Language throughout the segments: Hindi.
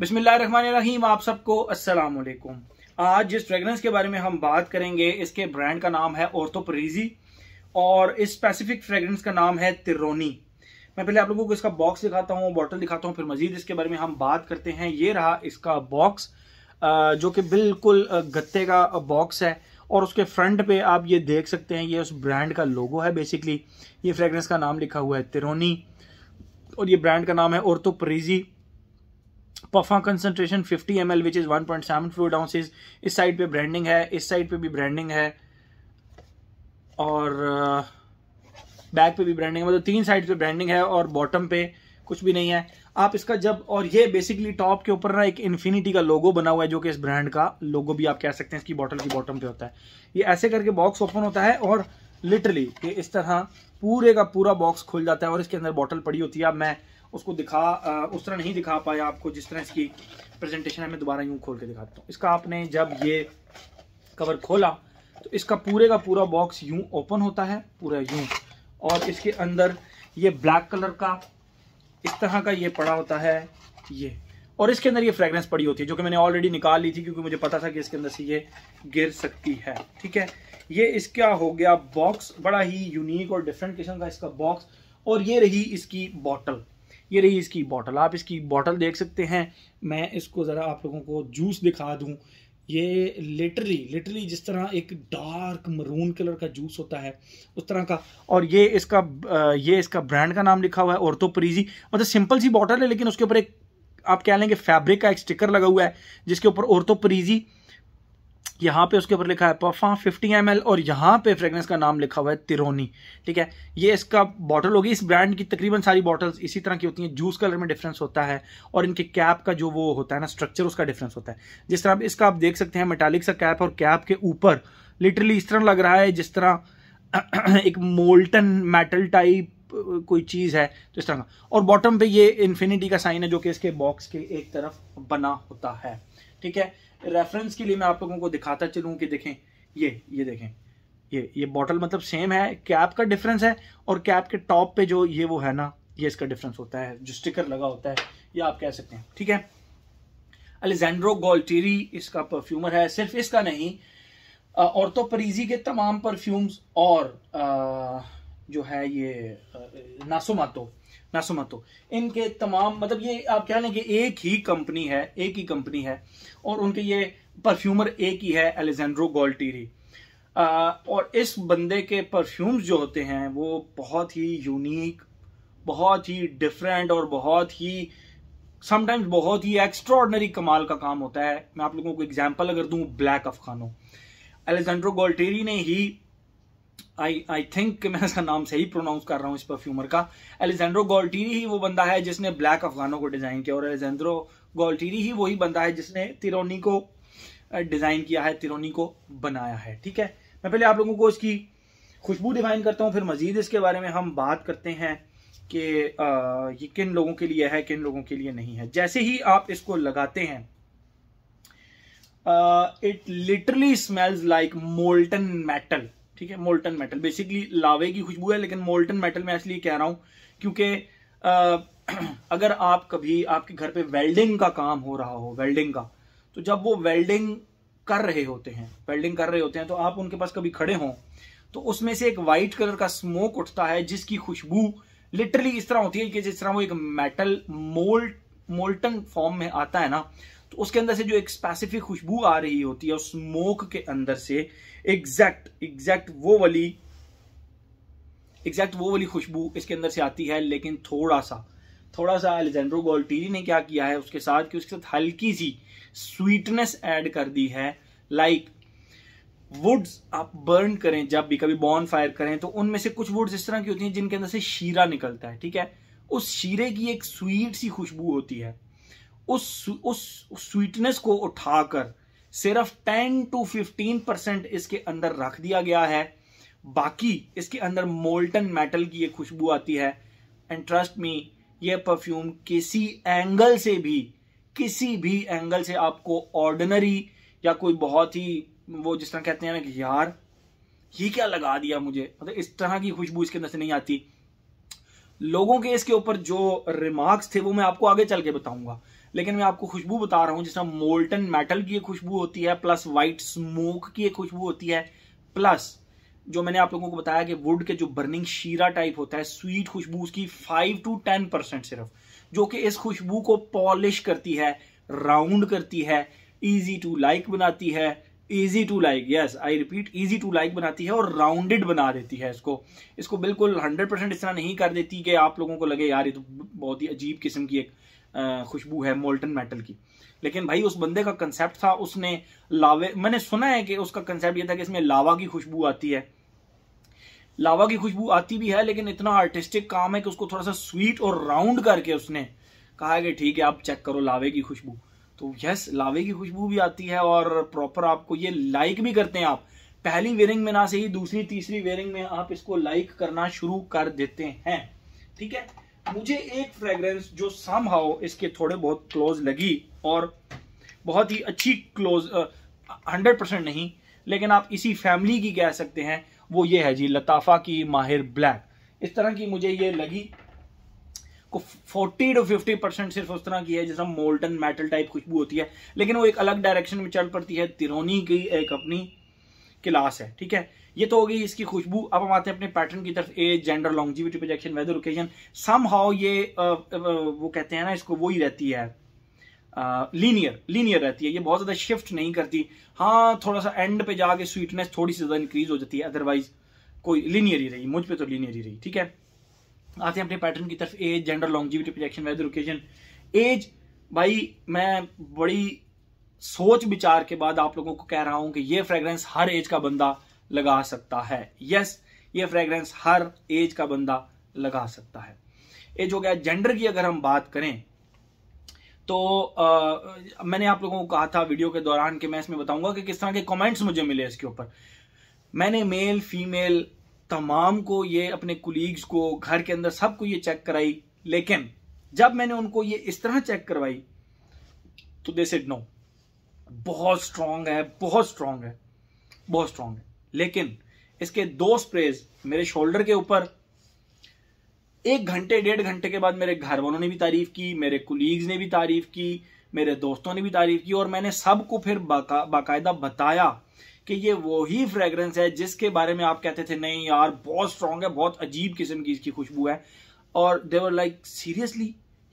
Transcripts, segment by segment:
बिस्मिल्लाहिर्रहमानिर्रहीम आप सबको अस्सलाम वालेकुम आज जिस फ्रेगरेंस के बारे में हम बात करेंगे इसके ब्रांड का नाम है ओर्थोपरीजी और इस स्पेसिफिक फ्रेगरेंस का नाम है तिरोनी मैं पहले आप लोगों को इसका बॉक्स दिखाता हूँ बॉटल दिखाता हूँ फिर मजीद इसके बारे में हम बात करते हैं ये रहा इसका बॉक्स जो कि बिल्कुल गत्ते का बॉक्स है और उसके फ्रंट पे आप ये देख सकते हैं ये उस ब्रांड का लोगो है बेसिकली ये फ्रेगरेंस का नाम लिखा हुआ है तिरोनी और ये ब्रांड का नाम है औरतोपरीजी पफा concentration 50 M L which is one point seven ounces इस साइड पे ब्रांडिंग है इस साइड पे भी ब्रांडिंग है और बैक uh, पे भी ब्रांडिंग है मतलब तीन साइड पे ब्रांडिंग है और बॉटम पे कुछ भी नहीं है आप इसका जब और ये बेसिकली टॉप के ऊपर ना एक इन्फिनिटी का लोगो बना हुआ है जो कि इस ब्रांड का लोगो भी आप कह सकते हैं इसकी बॉटल की बॉटम पे होता है ये ऐसे करके बॉक्स ओपन होता है और लिटरली इस तरह पूरे का पूरा बॉक्स खुल जाता है और इसके अंदर बॉटल पड़ी होती है अब मैं उसको दिखा उस तरह नहीं दिखा पाया आपको जिस तरह इसकी प्रेजेंटेशन है मैं दोबारा यूँ खोल के दिखाता हूँ इसका आपने जब ये कवर खोला तो इसका पूरे का पूरा बॉक्स यूँ ओपन होता है पूरा यूँ और इसके अंदर ये ब्लैक कलर का इस तरह का ये पड़ा होता है ये और इसके अंदर ये फ्रेगरेंस पड़ी होती है जो कि मैंने ऑलरेडी निकाल ली थी क्योंकि मुझे पता था कि इसके अंदर से ये गिर सकती है ठीक है ये इसका हो गया बॉक्स बड़ा ही यूनिक और डिफरेंट किस्म का इसका बॉक्स और ये रही इसकी बॉटल ये रही इसकी बॉटल आप इसकी बॉटल देख सकते हैं मैं इसको ज़रा आप लोगों को जूस दिखा दूँ ये लिटरली लिटरली जिस तरह एक डार्क मरून कलर का जूस होता है उस तरह का और ये इसका ये इसका ब्रांड का नाम लिखा हुआ है और तो प्रीजी मतलब सिंपल सी बॉटल है लेकिन उसके ऊपर एक आप कह लेंगे फैब्रिक का एक स्टिकर लगा हुआ है जिसके ऊपर औरतो प्रीजी यहाँ पे उसके ऊपर लिखा है पफा 50 एम और यहाँ पे फ्रेगनेंस का नाम लिखा हुआ है तिरोनी ठीक है ये इसका बॉटल होगी इस ब्रांड की तकरीबन सारी बॉटल्स इसी तरह की होती हैं जूस कलर में डिफरेंस होता है और इनके कैप का जो वो होता है ना स्ट्रक्चर उसका डिफरेंस होता है जिस तरह आप इसका आप देख सकते हैं मेटालिक सा कैप और कैप के ऊपर लिटरली इस तरह लग रहा है जिस तरह एक मोल्टन मेटल टाइप कोई चीज़ है तो इस तरह का और बॉटम पे ये इन्फिनिटी का साइन है जो कि इसके बॉक्स के एक तरफ बना होता है ठीक है रेफरेंस के लिए मैं आप लोगों को दिखाता चलूँ कि देखें ये ये देखें ये ये बॉटल मतलब सेम है कैप का डिफरेंस है और कैप के टॉप पे जो ये वो है ना ये इसका डिफरेंस होता है जो स्टिकर लगा होता है ये आप कह सकते हैं ठीक है अलेजेंड्रो गोल्टेरी इसका परफ्यूमर है सिर्फ इसका नहीं औरतों परीजी के तमाम परफ्यूम्स और आ, जो है ये नासोमातो नासोमातो इनके तमाम मतलब ये आप कह लें कि एक ही कंपनी है एक ही कंपनी है और उनके ये परफ्यूमर एक ही है एलेजेंड्रो गोल्टीरी और इस बंदे के परफ्यूम्स जो होते हैं वो बहुत ही यूनिक बहुत ही डिफरेंट और बहुत ही समटाइम्स बहुत ही एक्स्ट्रॉर्डनरी कमाल का काम होता है मैं आप लोगों को एग्जाम्पल अगर दूँ ब्लैक अफखानो अलेजेंड्रो गोल्टेरी ने ही आई आई थिंक मैं इसका नाम सही प्रोनाउंस कर रहा हूँ इस परफ्यूमर का एलेजेंड्रो गोल्टीरी ही वो बंदा है जिसने ब्लैक अफगानों को डिज़ाइन किया और एलेजेंड्रो गोल्टीरी ही वही बंदा है जिसने तिरोनी को डिज़ाइन किया है तिरोनी को बनाया है ठीक है मैं पहले आप लोगों को इसकी खुशबू डिफाइन करता हूँ फिर मज़ीद इसके बारे में हम बात करते हैं कि ये किन लोगों के लिए है किन लोगों के लिए नहीं है जैसे ही आप इसको लगाते हैं it literally smells like molten metal ठीक है मोल्टन मेटल बेसिकली लावे की खुशबू है लेकिन मोल्टन मेटल मैं इसलिए कह रहा हूं क्योंकि अगर आप कभी आपके घर पे वेल्डिंग का काम हो रहा हो वेल्डिंग का तो जब वो वेल्डिंग कर रहे होते हैं वेल्डिंग कर रहे होते हैं तो आप उनके पास कभी खड़े हों तो उसमें से एक वाइट कलर का स्मोक उठता है जिसकी खुशबू लिटरली इस तरह होती है कि जिस तरह वो एक मेटल मोल्ट मोल्टन फॉर्म में आता है ना तो उसके अंदर से जो एक स्पेसिफिक खुशबू आ रही होती है उस स्मोक के अंदर से एग्जैक्ट एग्जैक्ट वो वाली एग्जैक्ट वो वाली खुशबू इसके अंदर से आती है लेकिन थोड़ा सा थोड़ा सा एलेजेंड्रो गोल्टीरी ने क्या किया है उसके साथ कि उसके साथ हल्की सी स्वीटनेस ऐड कर दी है लाइक वुड्स आप बर्न करें जब भी कभी बॉन फायर करें तो उनमें से कुछ वुड्स इस तरह की होती हैं जिनके अंदर से शीरा निकलता है ठीक है उस शीरे की एक स्वीट सी खुशबू होती है उस उस स्वीटनेस को उठाकर सिर्फ 10 टू 15 परसेंट इसके अंदर रख दिया गया है बाकी इसके अंदर मोल्टन मेटल की ये खुशबू आती है एंड ट्रस्ट मी ये परफ्यूम किसी एंगल से भी किसी भी एंगल से आपको ऑर्डिनरी या कोई बहुत ही वो जिस तरह कहते हैं ना कि यार ये क्या लगा दिया मुझे मतलब इस तरह की खुशबू इसके अंदर से नहीं आती लोगों के इसके ऊपर जो रिमार्क्स थे वो मैं आपको आगे चल के बताऊंगा लेकिन मैं आपको खुशबू बता रहा हूं जिसमें मोल्टन मेटल की खुशबू होती है प्लस वाइट स्मोक की खुशबू होती है प्लस जो मैंने आप लोगों को बताया कि वुड के जो बर्निंग शीरा टाइप होता है स्वीट खुशबू उसकी फाइव टू टेन परसेंट सिर्फ जो कि इस खुशबू को पॉलिश करती है राउंड करती है इजी टू लाइक बनाती है easy to like yes I repeat easy to like बनाती है और राउंडेड बना देती है इसको इसको बिल्कुल हंड्रेड परसेंट इस तरह नहीं कर देती कि आप लोगों को लगे यार ये तो बहुत ही अजीब किस्म की एक खुशबू है मोल्टन मेटल की लेकिन भाई उस बंदे का कंसेप्ट था उसने लावे मैंने सुना है कि उसका कंसेप्ट यह था कि इसमें लावा की खुशबू आती है लावा की खुशबू आती भी है लेकिन इतना आर्टिस्टिक काम है कि उसको थोड़ा सा स्वीट और राउंड करके उसने कहा कि ठीक है आप चेक करो लावे की खुशबू तो यस लावे की खुशबू भी आती है और प्रॉपर आपको ये लाइक भी करते हैं आप पहली वेयरिंग में ना सही दूसरी तीसरी वेयरिंग में आप इसको लाइक करना शुरू कर देते हैं ठीक है मुझे एक फ्रेग्रेंस जो सम हाउ इसके थोड़े बहुत क्लोज लगी और बहुत ही अच्छी क्लोज हंड्रेड परसेंट नहीं लेकिन आप इसी फैमिली की कह सकते हैं वो ये है जी लताफा की माहिर ब्लैक इस तरह की मुझे ये लगी को 40 टू 50 परसेंट सिर्फ उस तरह की है जिस तरह मोल्टन मेटल टाइप खुशबू होती है लेकिन वो एक अलग डायरेक्शन में चल पड़ती है तिरोनी की एक अपनी क्लास है ठीक है ये तो हो गई इसकी खुशबू अब हम आते हैं अपने पैटर्न की तरफ age gender longevity projection weather occasion somehow ये आ, आ, वो कहते हैं ना इसको वो ही रहती है लीनियर लीनियर रहती है ये बहुत ज़्यादा शिफ्ट नहीं करती हाँ थोड़ा सा एंड पे जाके स्वीटनेस थोड़ी सी ज़्यादा इंक्रीज हो जाती है अदरवाइज कोई लीनियर ही रही मुझ पे तो लीनियर ही रही ठीक है आते हैं अपने पैटर्न की तरफ age gender longevity projection weather occasion age भाई मैं बड़ी सोच विचार के बाद आप लोगों को कह रहा हूं कि ये फ्रेग्रेंस हर एज का बंदा लगा सकता है यस yes, ये फ्रेग्रेंस हर एज का बंदा लगा सकता है एज हो गया जेंडर की अगर हम बात करें तो आ, मैंने आप लोगों को कहा था वीडियो के दौरान कि मैं इसमें बताऊंगा कि किस तरह के कमेंट्स मुझे मिले इसके ऊपर मैंने मेल फीमेल तमाम को ये अपने कुलीग्स को घर के अंदर सबको ये चेक कराई लेकिन जब मैंने उनको ये इस तरह चेक करवाई तो दे सेड नो बहुत स्ट्रांग है बहुत स्ट्रांग है बहुत स्ट्रांग है लेकिन इसके दो स्प्रेज मेरे शोल्डर के ऊपर एक घंटे डेढ़ घंटे के बाद मेरे घर वालों ने भी तारीफ की मेरे कुलीग्स ने भी तारीफ की मेरे दोस्तों ने भी तारीफ की और मैंने सबको फिर बाका, बाकायदा बताया कि ये वही फ्रेग्रेंस है जिसके बारे में आप कहते थे नहीं यार बहुत स्ट्रांग है बहुत अजीब किस्म की इसकी खुशबू है और देवर लाइक सीरियसली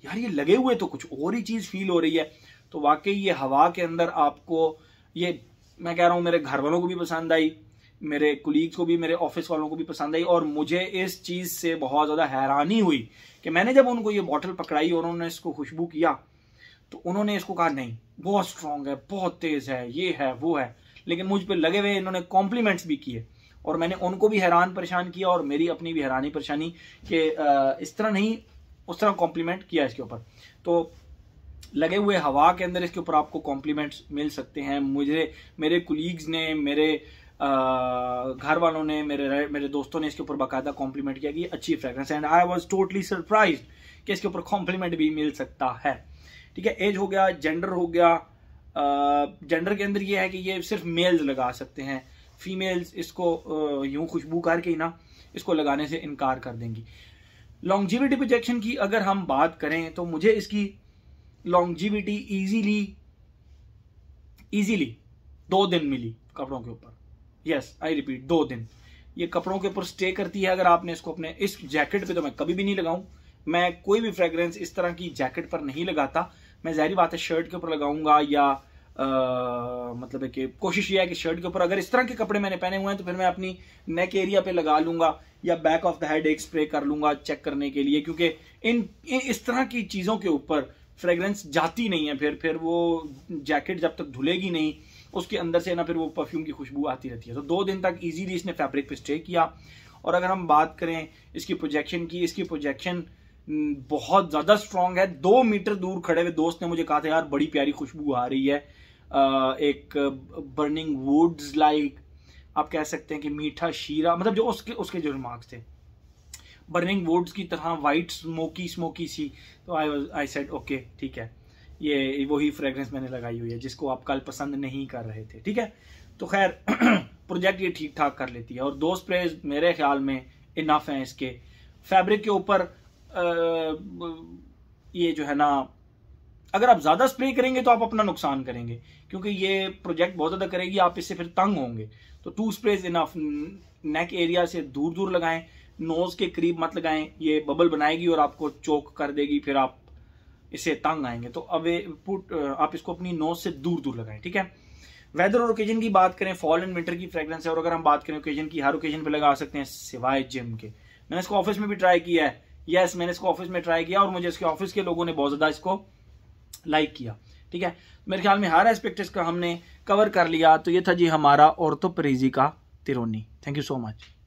यार ये लगे हुए तो कुछ और ही चीज़ फील हो रही है तो वाकई ये हवा के अंदर आपको ये मैं कह रहा हूं मेरे घर वालों को भी पसंद आई मेरे कुलीग्स को भी मेरे ऑफिस वालों को भी पसंद आई और मुझे इस चीज़ से बहुत ज़्यादा हैरानी हुई कि मैंने जब उनको ये बॉटल पकड़ाई और उन्होंने इसको खुशबू किया तो उन्होंने इसको कहा नहीं बहुत स्ट्रांग है बहुत तेज़ है ये है वो है लेकिन मुझ पर लगे हुए इन्होंने कॉम्प्लीमेंट्स भी किए और मैंने उनको भी हैरान परेशान किया और मेरी अपनी भी हैरानी परेशानी कि इस तरह नहीं उस तरह कॉम्प्लीमेंट किया इसके ऊपर तो लगे हुए हवा के अंदर इसके ऊपर आपको कॉम्प्लीमेंट्स मिल सकते हैं मुझे मेरे कुलीग्स ने मेरे घर वालों ने मेरे मेरे दोस्तों ने इसके ऊपर बाकायदा कॉम्प्लीमेंट किया कि अच्छी fragrance and I was totally surprise कि इसके ऊपर कॉम्प्लीमेंट भी मिल सकता है ठीक है एज हो गया जेंडर हो गया जेंडर के अंदर ये है कि ये सिर्फ मेल्स लगा सकते हैं फीमेल्स इसको यूं खुशबू करके ही ना इसको लगाने से इनकार कर देंगी लॉन्गजीविटी प्रोजेक्शन की अगर हम बात करें तो मुझे इसकी लॉन्गजीविटी इजीली इजीली दो दिन मिली कपड़ों के ऊपर यस आई रिपीट दो दिन ये कपड़ों के ऊपर स्टे करती है अगर आपने इसको अपने इस जैकेट पे तो मैं कभी भी नहीं लगाऊं मैं कोई भी फ्रेग्रेंस इस तरह की जैकेट पर नहीं लगाता मैं जहरी बात है शर्ट के ऊपर लगाऊंगा या आ, मतलब है कि कोशिश यह है कि शर्ट के ऊपर अगर इस तरह के कपड़े मैंने पहने हुए हैं तो फिर मैं अपनी नेक एरिया पे लगा लूंगा या बैक ऑफ द हेड एक स्प्रे कर लूंगा चेक करने के लिए क्योंकि इन, इन इस तरह की चीज़ों के ऊपर फ्रेगरेंस जाती नहीं है फिर फिर वो जैकेट जब तक धुलेगी नहीं उसके अंदर से ना फिर वो परफ्यूम की खुशबू आती रहती है तो दो दिन तक ईजिली इसने फैब्रिक पे स्टे किया और अगर हम बात करें इसकी प्रोजेक्शन की इसकी प्रोजेक्शन हम्म, बहुत ज़्यादा स्ट्रांग है दो मीटर दूर खड़े हुए दोस्त ने मुझे कहा था यार बड़ी प्यारी खुशबू आ रही है एक बर्निंग वुड्स लाइक आप कह सकते हैं कि मीठा शीरा मतलब जो उसके उसके जो रिमार्क्स थे बर्निंग वुड्स की तरह वाइट स्मोकी स्मोकी सी तो आई आई सेड ओके ठीक है ये वही फ्रेगरेंस मैंने लगाई हुई है जिसको आप कल पसंद नहीं कर रहे थे ठीक है तो खैर प्रोजेक्ट ये ठीक ठाक कर लेती है और दो स्प्रेज मेरे ख्याल में इनफ हैं इसके फैब्रिक के ऊपर ये जो है ना अगर आप ज़्यादा स्प्रे करेंगे तो आप अपना नुकसान करेंगे क्योंकि ये प्रोजेक्ट बहुत ज़्यादा करेगी आप इससे फिर तंग होंगे तो two sprays enough neck area से दूर दूर लगाएं नोज़ के करीब मत लगाएं ये बबल बनाएगी और आपको चोक कर देगी फिर आप इससे तंग आएंगे तो अब पुट आप इसको अपनी नोज से दूर दूर लगाएं ठीक है वेदर और ओकेजन की बात करें फॉल एंड विंटर की फ्रेग्रेंस है और अगर हम बात करें ओकेजन की हर ओकेजन पे लगा सकते हैं सिवाय जिम के मैंने इसको ऑफिस में भी ट्राई किया है यस मैंने इसको ऑफिस में ट्राई किया और मुझे इसके ऑफिस के लोगों ने बहुत ज़्यादा इसको लाइक किया ठीक है मेरे ख्याल में हर एस्पेक्ट इसका हमने कवर कर लिया तो ये था जी हमारा ऑर्थोपरेजी का तिरोनी थैंक यू सो मच